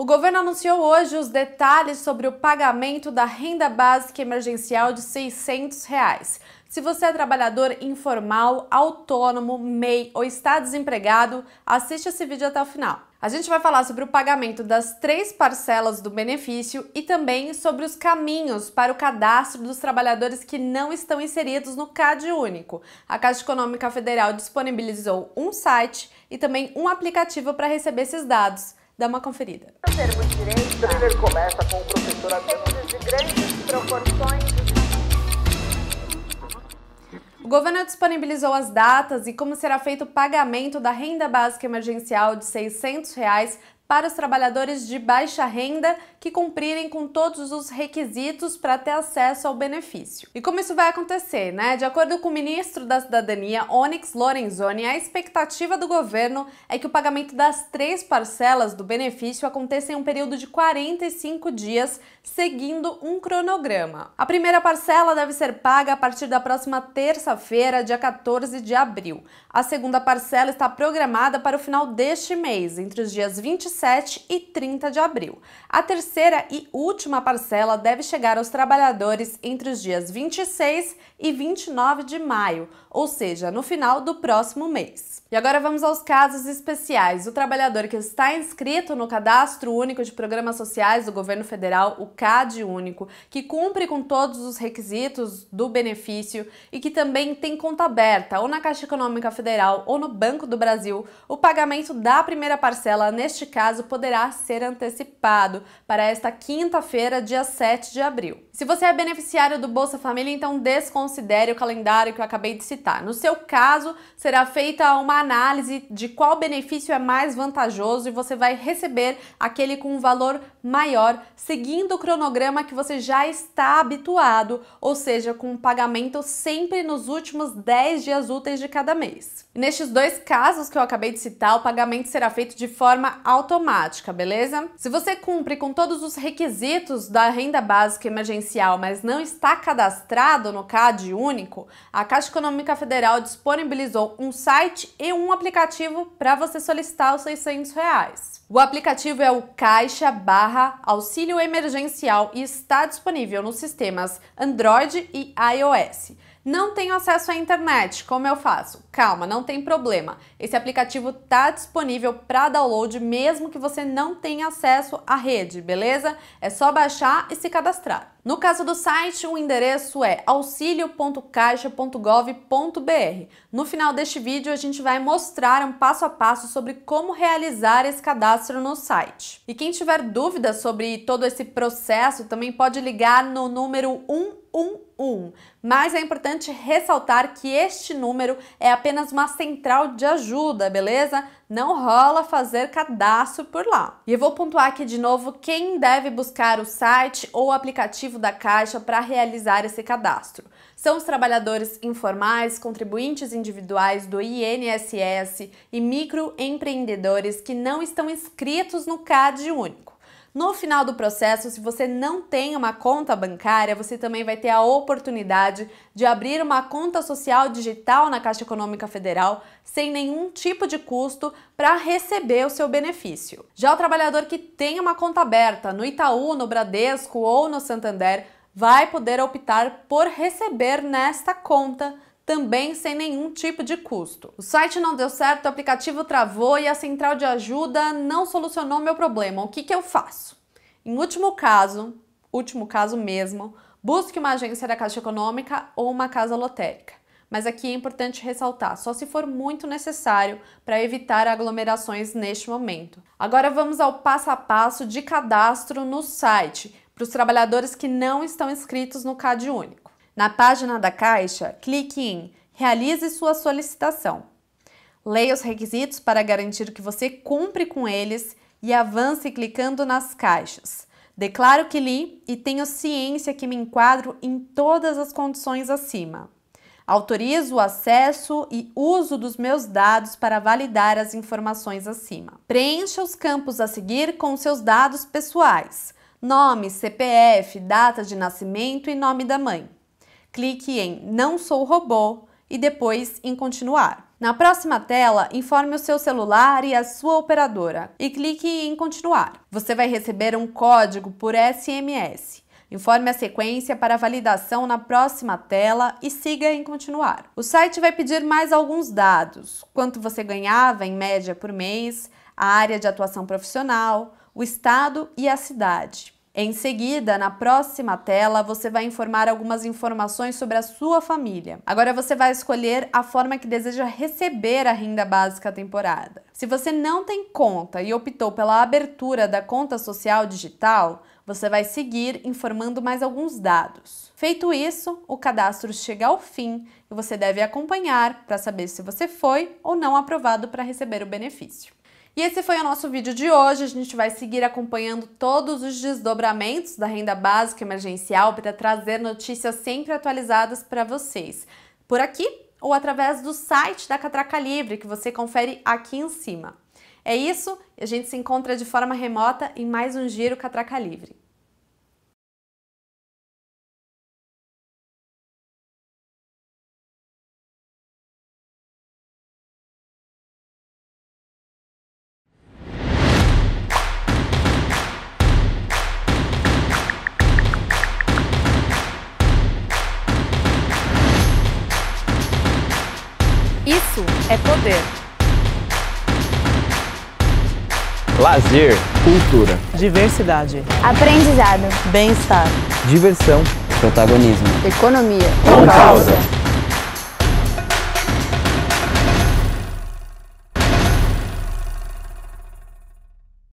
O governo anunciou hoje os detalhes sobre o pagamento da renda básica emergencial de R$ 600. Reais. Se você é trabalhador informal, autônomo, MEI ou está desempregado, assiste esse vídeo até o final. A gente vai falar sobre o pagamento das três parcelas do benefício e também sobre os caminhos para o cadastro dos trabalhadores que não estão inseridos no CAD único. A Caixa Econômica Federal disponibilizou um site e também um aplicativo para receber esses dados. Dá uma conferida. O termo direito, thriller começa com o professor Temos de grandes proporções o governo disponibilizou as datas e como será feito o pagamento da renda básica emergencial de R$ 600 reais para os trabalhadores de baixa renda que cumprirem com todos os requisitos para ter acesso ao benefício. E como isso vai acontecer, né? De acordo com o ministro da Cidadania, Onyx Lorenzoni, a expectativa do governo é que o pagamento das três parcelas do benefício aconteça em um período de 45 dias, seguindo um cronograma. A primeira parcela deve ser paga a partir da próxima terça-feira, dia 14 de abril. A segunda parcela está programada para o final deste mês, entre os dias 27 e 30 de abril. A terceira terceira e última parcela deve chegar aos trabalhadores entre os dias 26 e 29 de maio, ou seja, no final do próximo mês. E agora vamos aos casos especiais. O trabalhador que está inscrito no Cadastro Único de Programas Sociais do Governo Federal, o CAD Único, que cumpre com todos os requisitos do benefício e que também tem conta aberta ou na Caixa Econômica Federal ou no Banco do Brasil, o pagamento da primeira parcela, neste caso, poderá ser antecipado para para esta quinta-feira, dia 7 de abril. Se você é beneficiário do Bolsa Família, então desconsidere o calendário que eu acabei de citar. No seu caso, será feita uma análise de qual benefício é mais vantajoso e você vai receber aquele com um valor maior, seguindo o cronograma que você já está habituado, ou seja, com um pagamento sempre nos últimos 10 dias úteis de cada mês. E nestes dois casos que eu acabei de citar, o pagamento será feito de forma automática, beleza? Se você cumpre com todo todos os requisitos da renda básica emergencial, mas não está cadastrado no CAD único, a Caixa Econômica Federal disponibilizou um site e um aplicativo para você solicitar os 600 reais. O aplicativo é o Caixa barra Auxílio Emergencial e está disponível nos sistemas Android e iOS. Não tenho acesso à internet, como eu faço? Calma, não tem problema. Esse aplicativo está disponível para download mesmo que você não tenha acesso à rede, beleza? É só baixar e se cadastrar. No caso do site, o endereço é auxilio.caixa.gov.br. No final deste vídeo, a gente vai mostrar um passo a passo sobre como realizar esse cadastro no site. E quem tiver dúvidas sobre todo esse processo, também pode ligar no número 111 1. Mas é importante ressaltar que este número é apenas uma central de ajuda, beleza? Não rola fazer cadastro por lá. E eu vou pontuar aqui de novo quem deve buscar o site ou o aplicativo da Caixa para realizar esse cadastro. São os trabalhadores informais, contribuintes individuais do INSS e microempreendedores que não estão inscritos no CAD único. No final do processo, se você não tem uma conta bancária, você também vai ter a oportunidade de abrir uma conta social digital na Caixa Econômica Federal sem nenhum tipo de custo para receber o seu benefício. Já o trabalhador que tem uma conta aberta no Itaú, no Bradesco ou no Santander vai poder optar por receber nesta conta também sem nenhum tipo de custo. O site não deu certo, o aplicativo travou e a central de ajuda não solucionou meu problema. O que, que eu faço? Em último caso, último caso mesmo, busque uma agência da Caixa Econômica ou uma casa lotérica. Mas aqui é importante ressaltar, só se for muito necessário para evitar aglomerações neste momento. Agora vamos ao passo a passo de cadastro no site para os trabalhadores que não estão inscritos no CadÚnico. Na página da Caixa, clique em Realize sua solicitação. Leia os requisitos para garantir que você cumpre com eles e avance clicando nas caixas. Declaro que li e tenho ciência que me enquadro em todas as condições acima. Autorizo o acesso e uso dos meus dados para validar as informações acima. Preencha os campos a seguir com seus dados pessoais: nome, CPF, data de nascimento e nome da mãe. Clique em Não sou robô e depois em Continuar. Na próxima tela, informe o seu celular e a sua operadora e clique em Continuar. Você vai receber um código por SMS. Informe a sequência para validação na próxima tela e siga em continuar. O site vai pedir mais alguns dados: quanto você ganhava em média por mês, a área de atuação profissional, o estado e a cidade. Em seguida, na próxima tela, você vai informar algumas informações sobre a sua família. Agora você vai escolher a forma que deseja receber a renda básica temporada. Se você não tem conta e optou pela abertura da conta social digital, você vai seguir informando mais alguns dados. Feito isso, o cadastro chega ao fim e você deve acompanhar para saber se você foi ou não aprovado para receber o benefício. E esse foi o nosso vídeo de hoje. A gente vai seguir acompanhando todos os desdobramentos da renda básica emergencial para trazer notícias sempre atualizadas para vocês. Por aqui ou através do site da Catraca Livre, que você confere aqui em cima. É isso, a gente se encontra de forma remota em mais um Giro Catraca Livre. é poder. Lazer. Cultura. Diversidade. Aprendizado. Bem-estar. Diversão. Protagonismo. Economia. Com, causa. causa.